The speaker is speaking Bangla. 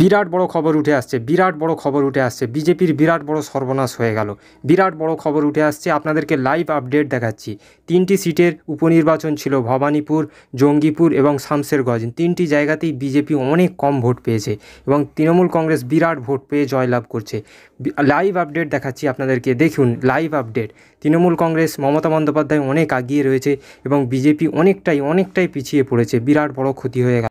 বিরাট বড় খবর উঠে আসছে বিরাট বড় খবর উঠে আসছে বিজেপির বিরাট বড় সর্বনাশ হয়ে গেল বিরাট বড় খবর উঠে আসছে আপনাদেরকে লাইভ আপডেট দেখাচ্ছি তিনটি সিটের উপনির্বাচন ছিল ভবানীপুর জঙ্গিপুর এবং শামশেরগঞ্জ তিনটি জায়গাতেই বিজেপি অনেক কম ভোট পেয়েছে এবং তৃণমূল কংগ্রেস বিরাট ভোট পেয়ে জয়লাভ করছে লাইভ আপডেট দেখাচ্ছি আপনাদেরকে দেখুন লাইভ আপডেট তৃণমূল কংগ্রেস মমতা বন্দ্যোপাধ্যায় অনেক আগিয়ে রয়েছে এবং বিজেপি অনেকটাই অনেকটাই পিছিয়ে পড়েছে বিরাট বড় ক্ষতি হয়ে গেল